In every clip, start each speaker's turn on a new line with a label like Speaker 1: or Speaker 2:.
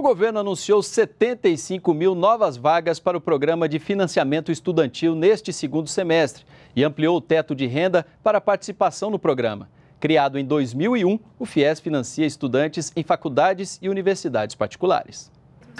Speaker 1: O governo anunciou 75 mil novas vagas para o programa de financiamento estudantil neste segundo semestre e ampliou o teto de renda para a participação no programa. Criado em 2001, o FIES financia estudantes em faculdades e universidades particulares.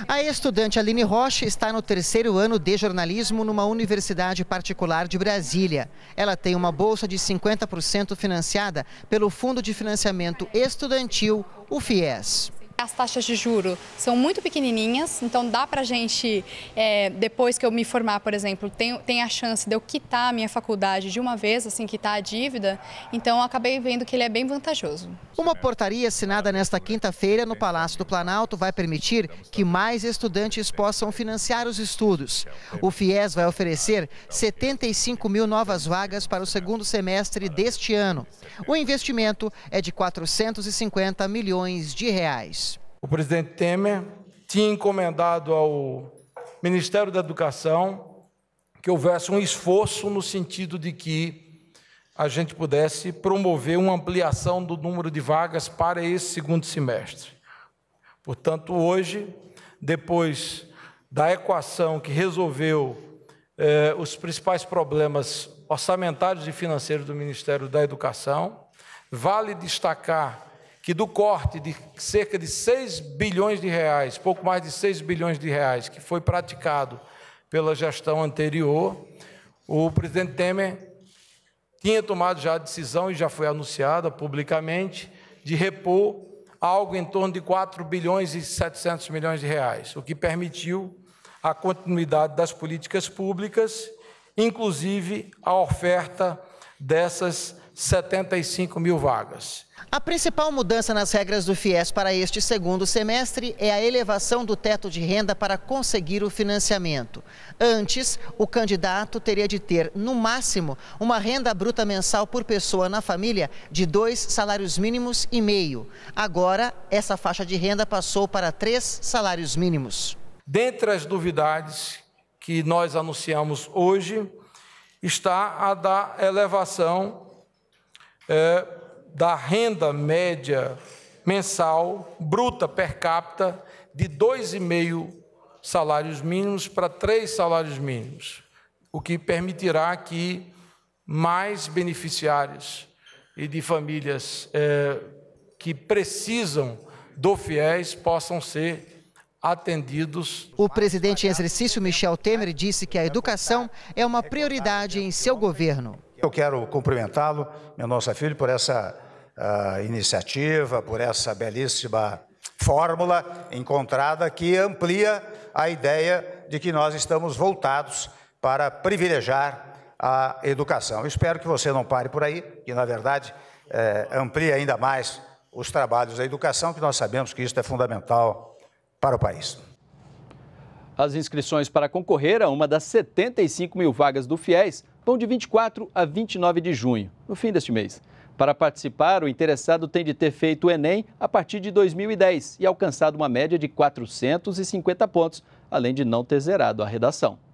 Speaker 2: A estudante Aline Rocha está no terceiro ano de jornalismo numa universidade particular de Brasília. Ela tem uma bolsa de 50% financiada pelo Fundo de Financiamento Estudantil, o FIES. As
Speaker 1: taxas de juro são muito pequenininhas, então dá para a gente, é, depois que eu me formar, por exemplo, tem, tem a chance de eu quitar a minha faculdade de uma vez, assim, quitar a dívida, então acabei vendo que ele é bem vantajoso.
Speaker 2: Uma portaria assinada nesta quinta-feira no Palácio do Planalto vai permitir que mais estudantes possam financiar os estudos. O FIES vai oferecer 75 mil novas vagas para o segundo semestre deste ano. O investimento é de 450 milhões de reais
Speaker 3: o presidente Temer tinha encomendado ao Ministério da Educação que houvesse um esforço no sentido de que a gente pudesse promover uma ampliação do número de vagas para esse segundo semestre. Portanto, hoje, depois da equação que resolveu eh, os principais problemas orçamentários e financeiros do Ministério da Educação, vale destacar que do corte de cerca de 6 bilhões de reais, pouco mais de 6 bilhões de reais, que foi praticado pela gestão anterior, o presidente Temer tinha tomado já a decisão, e já foi anunciada publicamente, de repor algo em torno de 4 bilhões e 700 milhões de reais, o que permitiu a continuidade das políticas públicas, inclusive a oferta dessas 75 mil vagas.
Speaker 2: A principal mudança nas regras do FIES para este segundo semestre é a elevação do teto de renda para conseguir o financiamento. Antes, o candidato teria de ter, no máximo, uma renda bruta mensal por pessoa na família de dois salários mínimos e meio. Agora, essa faixa de renda passou para três salários mínimos.
Speaker 3: Dentre as novidades que nós anunciamos hoje, está a da elevação é, da renda média mensal bruta per capita de 2,5 salários mínimos para 3 salários mínimos, o que permitirá que mais beneficiários e de famílias é, que precisam do FIES possam ser atendidos.
Speaker 2: O presidente em exercício Michel Temer disse que a educação é uma prioridade em seu governo. Eu quero cumprimentá-lo, meu nosso filho, por essa uh, iniciativa, por essa belíssima fórmula encontrada que amplia a ideia de que nós estamos voltados para privilegiar a educação. espero que você não pare por aí, que na verdade é, amplie ainda mais os trabalhos da educação, que nós sabemos que isso é fundamental para o país. As inscrições para concorrer a uma das
Speaker 1: 75 mil vagas do FIES vão de 24 a 29 de junho, no fim deste mês. Para participar, o interessado tem de ter feito o Enem a partir de 2010 e alcançado uma média de 450 pontos, além de não ter zerado a redação.